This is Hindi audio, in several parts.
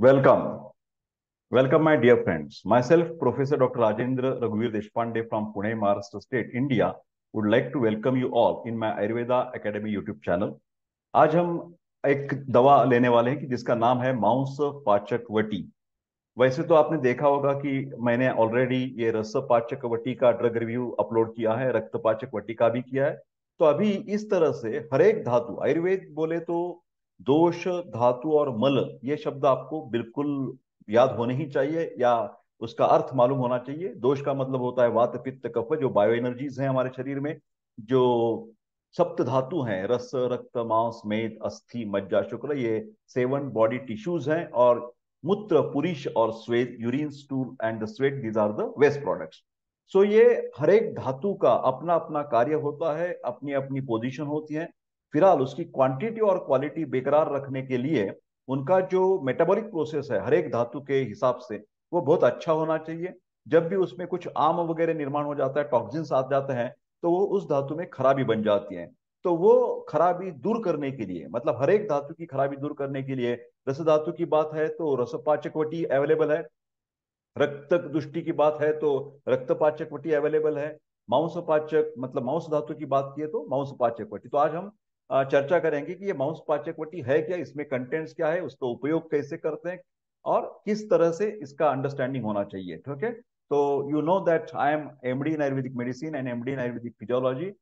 Welcome. Welcome, my dear friends. Myself, Professor Dr. Rajendra Raghuveer Deshpande from Pune, Maharashtra State, India, would like to welcome you all in my Ayurveda Academy YouTube channel. aaj hum ek dawa lene wale hain ki jiska naam hai मांस pachak vati वैसे तो आपने देखा होगा कि मैंने ऑलरेडी ये रस पाचक वटी का ड्रग रिव्यू अपलोड किया है रक्त पाचक वटी का भी किया है तो अभी इस तरह से हरेक धातु आयुर्वेद बोले तो दोष धातु और मल ये शब्द आपको बिल्कुल याद होने ही चाहिए या उसका अर्थ मालूम होना चाहिए दोष का मतलब होता है वात पित्त कफ जो बायो एनर्जीज हैं हमारे शरीर में जो सप्त धातु हैं रस रक्त मांस मेद अस्थि मज्जा शुक्र ये सेवन बॉडी टिश्यूज हैं और मूत्र पुरुष और स्वेद urine stool and sweat these are the waste products so ये हर एक धातु का अपना अपना कार्य होता है अपनी अपनी पोजीशन होती है फिलहाल उसकी क्वांटिटी और क्वालिटी बेकरार रखने के लिए उनका जो मेटाबॉलिक प्रोसेस है हर एक धातु के हिसाब से वो बहुत अच्छा होना चाहिए जब भी उसमें कुछ आम वगैरह निर्माण हो जाता है टॉक्सिन्स आ जाते हैं तो वो उस धातु में खराबी बन जाती है तो वो खराबी दूर करने के लिए मतलब हर एक धातु की खराबी दूर करने के लिए रस धातु की बात है तो रसपाचकवटी अवेलेबल है रक्त दृष्टि की बात है तो रक्तपाचकवटी अवेलेबल है मांस पाचक मतलब मांस धातु की बात की है तो मांस पाचकवटी तो आज हम चर्चा करेंगे कि ये माउस पाचकवटी है क्या इसमें कंटेंट्स क्या है उसका उपयोग कैसे करते हैं और किस तरह से इसका अंडरस्टैंडिंग होना चाहिए ठीक है तो you know that I am M D in Ayurvedic medicine and M D in Ayurvedic physiology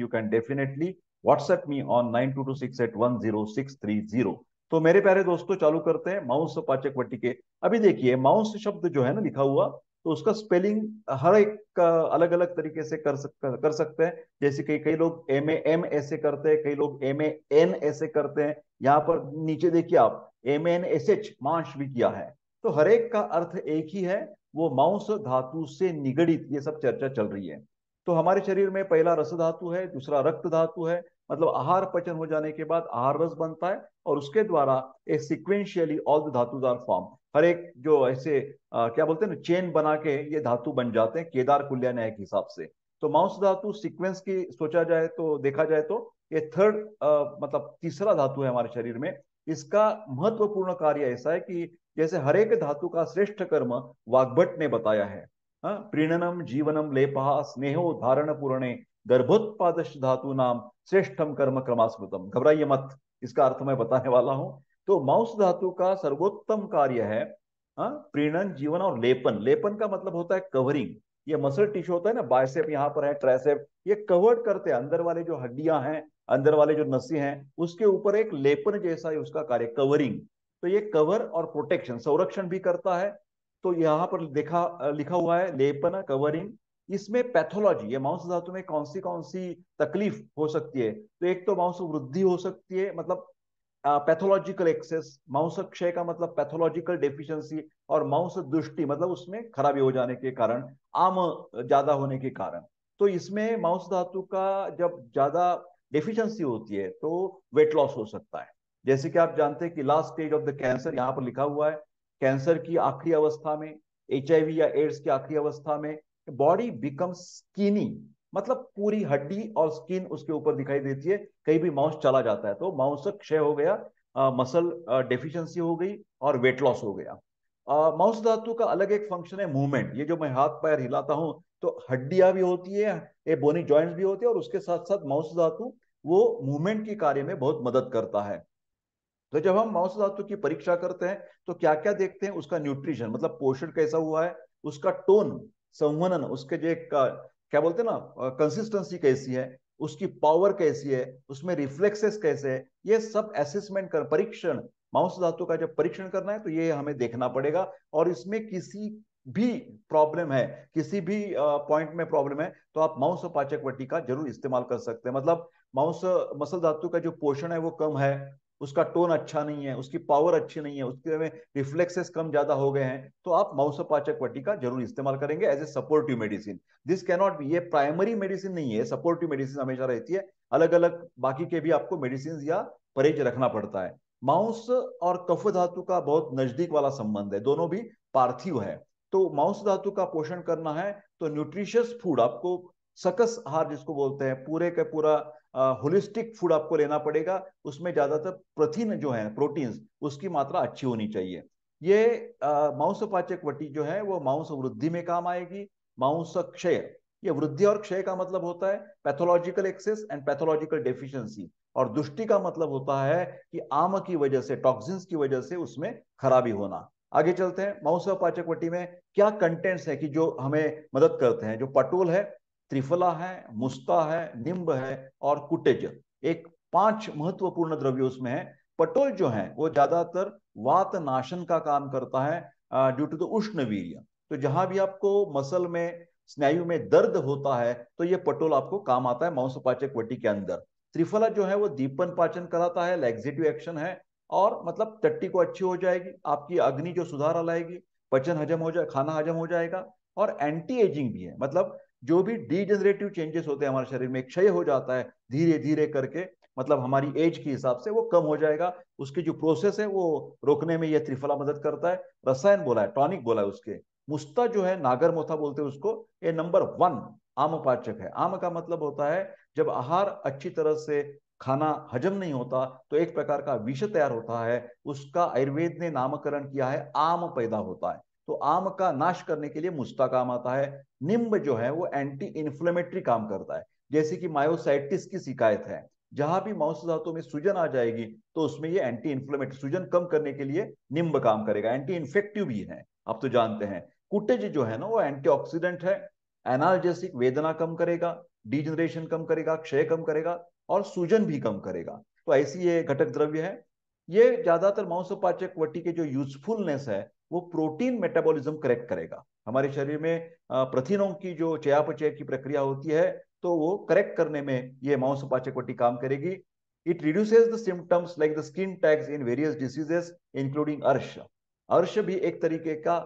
you can definitely WhatsApp me on nine two two six eight one zero six three zero तो मेरे प्यारे दोस्तों चालू करते हैं माउस पाचकवटी के अभी देखिए माउस शब्द जो है ना लिखा हुआ तो उसका स्पेलिंग हर एक का अलग अलग तरीके से कर सकते कर सकते हैं जैसे कई कई लोग एम ए एम ऐसे करते हैं कई लोग एम ए एन ऐसे करते हैं यहाँ पर नीचे देखिए आप एम एन एस एच मांस भी किया है तो हरेक का अर्थ एक ही है वो मांस धातु से निगड़ित ये सब चर्चा चल रही है तो हमारे शरीर में पहला रस धातु है दूसरा रक्त धातु है मतलब आहार पचन हो जाने के बाद आहार रस बनता है और उसके द्वारा ए सिक्वेंशियली ऑल द धातु आर फॉर्म हर एक जो ऐसे आ, क्या बोलते हैं ना चेन बना के ये धातु बन जाते हैं केदार कुल्या न्याय के हिसाब से तो मांस धातु सिक्वेंस की सोचा जाए तो देखा जाए तो ये थर्ड मतलब तीसरा धातु है हमारे शरीर में इसका महत्वपूर्ण कार्य ऐसा है कि जैसे हरेक धातु का श्रेष्ठ कर्म वाग्भट ने बताया है हाँ, प्रीणनम जीवनम लेपः स्नेह धारण पूर्णे गर्भोत्पाद धातु नाम श्रेष्ठम कर्म क्रमास्मृतम घबराइए मत इसका अर्थ मैं बताने वाला हूं तो माउस धातु का सर्वोत्तम कार्य है हाँ, प्रीणन जीवन और लेपन लेपन का मतलब होता है कवरिंग ये मसल टिश्यू होता है ना बायसेप यहाँ पर है ट्राइसेप ये कवर्ड करते हैं अंदर वाले जो हड्डियां हैं अंदर वाले जो नसें हैं उसके ऊपर एक लेपन जैसा ही उसका कार्य कवरिंग तो ये कवर और प्रोटेक्शन संरक्षण भी करता है तो यहाँ पर देखा लिखा हुआ है लेपन कवरिंग इसमें पैथोलॉजी ये मांस धातु में कौन सी कौन सी तकलीफ हो सकती है तो एक तो मांस वृद्धि हो सकती है मतलब पैथोलॉजिकल एक्सेस मांस क्षय का मतलब पैथोलॉजिकल डेफिशिएंसी और मांस दृष्टि मतलब उसमें खराबी हो जाने के कारण आम ज्यादा होने के कारण तो इसमें मांस धातु का जब ज्यादा डेफिशिएंसी होती है तो वेट लॉस हो सकता है जैसे कि आप जानते हैं कि last stage of the cancer यहाँ पर लिखा हुआ है कैंसर की आखिरी अवस्था में एच या एड्स की आखिरी अवस्था में बॉडी बिकम स्किनी मतलब पूरी हड्डी और स्किन उसके ऊपर दिखाई देती है कहीं भी माउस चला जाता है तो माउस का क्षय हो गया आ, मसल डेफिशिएंसी हो गई और वेट लॉस हो गया माउस धातु का अलग एक फंक्शन है मूवमेंट ये जो मैं हाथ पैर हिलाता हूँ तो हड्डियां भी होती है ये बोनी ज्वाइंट्स भी होती है और उसके साथ साथ माउस धातु वो मूवमेंट के कार्य में बहुत मदद करता है तो जब हम मांस धातु की परीक्षा करते हैं तो क्या क्या देखते हैं उसका न्यूट्रिशन मतलब पोषण कैसा हुआ है उसका टोन संवनन उसके जो एक क्या बोलते हैं ना कंसिस्टेंसी कैसी है उसकी पावर कैसी है उसमें रिफ्लेक्सेस कैसे है ये सब असेसमेंट कर परीक्षण मांस धातु का जब परीक्षण करना है तो ये हमें देखना पड़ेगा और इसमें किसी भी प्रॉब्लम है किसी भी पॉइंट में प्रॉब्लम है तो आप मांस पाचक वटी का जरूर इस्तेमाल कर सकते हैं मतलब मांस मसल धातु का जो पोषण है वो कम है उसका टोन अच्छा नहीं है उसकी पावर अच्छी नहीं है उसके में रिफ्लेक्सेस कम ज्यादा हो गए हैं तो आप माउसोपाचक पट्टी का जरूर इस्तेमाल करेंगे as a supportive medicine this cannot be ये प्राइमरी मेडिसिन नहीं है सपोर्टिव मेडिसिन हमेशा रहती है अलग अलग बाकी के भी आपको मेडिसिन या परहेज रखना पड़ता है माउस और कफ धातु का बहुत नजदीक वाला संबंध है दोनों भी पार्थिव है तो मांस धातु का पोषण करना है तो न्यूट्रिशियस फूड आपको सकस आहार जिसको बोलते हैं पूरे का पूरा होलिस्टिक फूड आपको लेना पड़ेगा उसमें ज्यादातर प्रथिन जो है प्रोटीन्स उसकी मात्रा अच्छी होनी चाहिए ये मांस पाचक वटी जो है वो मांस वृद्धि में काम आएगी मांस क्षय ये वृद्धि और क्षय का मतलब होता है pathological excess and pathological deficiency और दुष्टि का मतलब होता है कि आम की वजह से टॉक्सिन्स की वजह से उसमें खराबी होना आगे चलते हैं मांस पाचक वटी में क्या कंटेंट्स है कि जो हमें मदद करते हैं जो पटोल है त्रिफला है मुस्ता है निम्ब है और कुटेज एक पांच महत्वपूर्ण द्रव्य उसमें है पटोल जो है वो ज्यादातर वात नाशन का काम करता है ड्यू टू द उष्ण वीर्य तो जहां भी आपको मसल में स्नायु में दर्द होता है तो ये पटोल आपको काम आता है मांस पाचक वटी के अंदर त्रिफला जो है वो दीपन पाचन कराता है लेग्जेटिव एक्शन है और मतलब टट्टी को अच्छी हो जाएगी आपकी अग्नि जो सुधार लाएगी पचन हजम हो जाए खाना हजम हो जाएगा और एंटी एजिंग भी है मतलब जो भी डिजेनरेटिव चेंजेस होते हैं हमारे शरीर में क्षय हो जाता है धीरे धीरे करके मतलब हमारी एज के हिसाब से वो कम हो जाएगा उसकी जो प्रोसेस है वो रोकने में यह त्रिफला मदद करता है रसायन बोला है टॉनिक बोला है उसके मुस्ता जो है नागर मोथा बोलते हैं उसको ये नंबर वन आम पाचक है आम का मतलब होता है जब आहार अच्छी तरह से खाना हजम नहीं होता तो एक प्रकार का विष तैयार होता है उसका आयुर्वेद ने नामकरण किया है आम पैदा होता है तो आम का नाश करने के लिए मुस्ता काम आता है निम्ब जो है वो एंटी इन्फ्लेमेटरी काम करता है जैसे कि मायोसाइटिस की शिकायत है जहां भी मांस धातु में सूजन आ जाएगी तो उसमें ये एंटी इन्फ्लेमेटरी सूजन कम करने के लिए निम्ब काम करेगा एंटी इन्फेक्टिव भी है आप तो जानते हैं कुटेज जो है ना वो एंटीऑक्सीडेंट है एनालजेसिक वेदना कम करेगा डिजनरेशन कम करेगा क्षय कम करेगा और सूजन भी कम करेगा तो ऐसी ये घटक द्रव्य है ये ज्यादातर मांसपाचक वटी के जो यूजफुलनेस है वो प्रोटीन मेटाबॉलिज्म करेक्ट करेगा हमारे शरीर में प्रथिनों की जो चयापचय की प्रक्रिया होती है तो वो करेक्ट करने में ये मांस पाचकवटी काम करेगी it reduces the symptoms like the skin tags in various diseases including अर्श अर्श भी एक तरीके का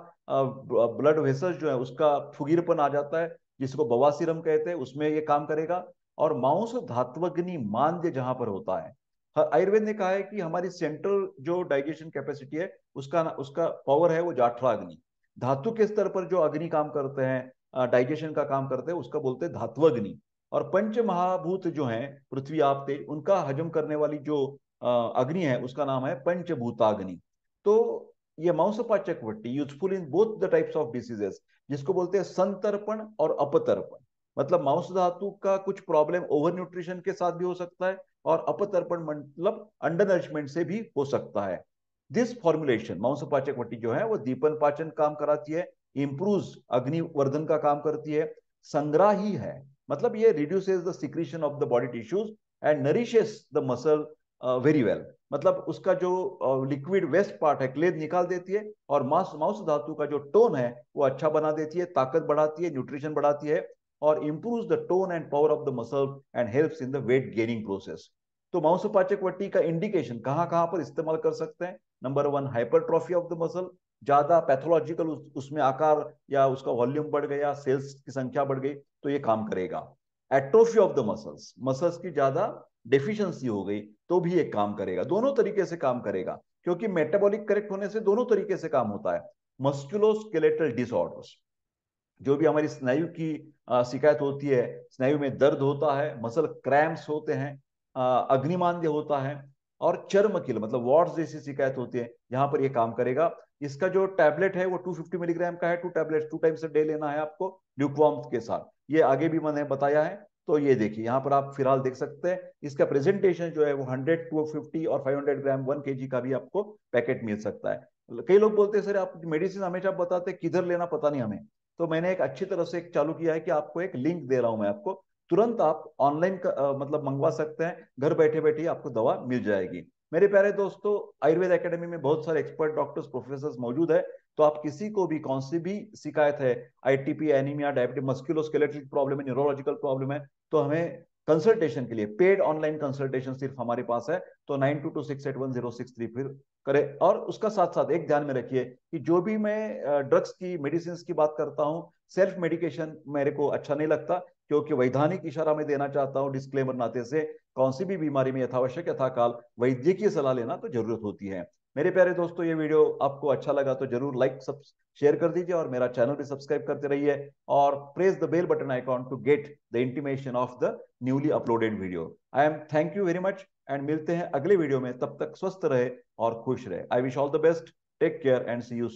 ब्लड वेसल जो है उसका फुगीरपन आ जाता है जिसको बवासीरम कहते हैं उसमें ये काम करेगा और मांस धात्वग्नि मांद्य जहां पर होता है हाँ, आयुर्वेद ने कहा है कि हमारी सेंट्रल जो डाइजेशन कैपेसिटी है उसका उसका पावर है वो जाठरा अग्नि धातु के स्तर पर जो अग्नि काम करते हैं डाइजेशन का काम करते हैं उसका बोलते हैं अग्नि और पंच महाभूत जो हैं पृथ्वी आप तेज उनका हजम करने वाली जो अग्नि है उसका नाम है पंचभूताग्नि तो ये मांसपाचक वट्टी useful in both the types of diseases जिसको बोलते हैं संतर्पण और अपतर्पण मतलब मांस धातु का कुछ प्रॉब्लम ओवर न्यूट्रिशन के साथ भी हो सकता है और अपतर्पण मतलब अंडर नरिशमेंट से भी हो सकता है दिस फॉर्मुलेशन मांस पाचक वटी जो है वो दीपन पाचन काम कराती है इंप्रूव अग्निवर्धन का काम करती है संग्रह ही है मतलब ये reduces the secretion of the body tissues and nourishes the muscle very well मतलब उसका जो लिक्विड वेस्ट पार्ट है क्लेद निकाल देती है और मांस मांस धातु का जो टोन है वो अच्छा बना देती है ताकत बढ़ाती है न्यूट्रिशन बढ़ाती है or improves the tone and power of the muscle and helps in the weight gaining process. तो मांसुपाचक वट्टी का इंडिकेशन कहाँ कहाँ पर इस्तेमाल कर सकते हैं number one hypertrophy of the muscle ज्यादा पैथोलॉजिकल उस, उसमें आकार या उसका वॉल्यूम बढ़ गया सेल्स की संख्या बढ़ गई तो ये काम करेगा atrophy of the muscles muscles की ज्यादा डेफिशिएंसी हो गई तो भी ये काम करेगा दोनों तरीके से काम करेगा क्योंकि मेटाबॉलिक करेक्ट होने से दोनों तरीके से काम होता है मस्कुलोस्केलेटल डिसऑर्डर्स जो भी हमारी स्नायु की शिकायत होती है स्नायु में दर्द होता है मसल क्रैम्स होते हैं अग्निमान्य होता है और चर्म किल मतलब वार्ड जैसी शिकायत होती है यहाँ पर ये काम करेगा इसका जो टैबलेट है वो 250 मिलीग्राम का है two tablet two times day लेना है आपको ल्यूकवाम के साथ ये आगे भी मैंने बताया है तो ये देखिए यहाँ पर आप फिलहाल देख सकते हैं इसका प्रेजेंटेशन जो है वो 100, 250 और 500 ग्राम 1 के का भी आपको पैकेट मिल सकता है कई लोग बोलते हैं सर आप मेडिसिन हमेशा बताते किधर लेना पता नहीं हमें तो मैंने एक अच्छी तरह से एक चालू किया है कि आपको एक लिंक दे रहा हूं मैं आपको तुरंत आप ऑनलाइन मतलब मंगवा सकते हैं घर बैठे बैठे आपको दवा मिल जाएगी मेरे प्यारे दोस्तों आयुर्वेद एकेडमी में बहुत सारे एक्सपर्ट डॉक्टर्स प्रोफेसर मौजूद है तो आप किसी को भी कौन सी भी शिकायत है ITP anaemia diabetes musculoskeletal problem है न्यूरोलॉजिकल प्रॉब्लम है तो हमें कंसल्टेशन के लिए पेड ऑनलाइन कंसल्टेशन सिर्फ हमारे पास है तो nine two two six eight one zero six three फिर करें और उसका साथ साथ एक ध्यान में रखिए कि जो भी मैं ड्रग्स की मेडिसिन की बात करता हूँ सेल्फ मेडिकेशन मेरे को अच्छा नहीं लगता क्योंकि वैधानिक इशारा में देना चाहता हूँ डिस्क्लेमर नाते से कौन सी भी बीमारी में यथावश्यक यथाकाल वैद्य की सलाह लेना तो जरूरत होती है मेरे प्यारे दोस्तों ये वीडियो आपको अच्छा लगा तो जरूर लाइक सब शेयर कर दीजिए और मेरा चैनल भी सब्सक्राइब करते रहिए और press the bell button icon to get the intimation of the newly uploaded video I am thank you very much and मिलते हैं अगले वीडियो में तब तक स्वस्थ रहे और खुश रहे I wish all the best take care and see you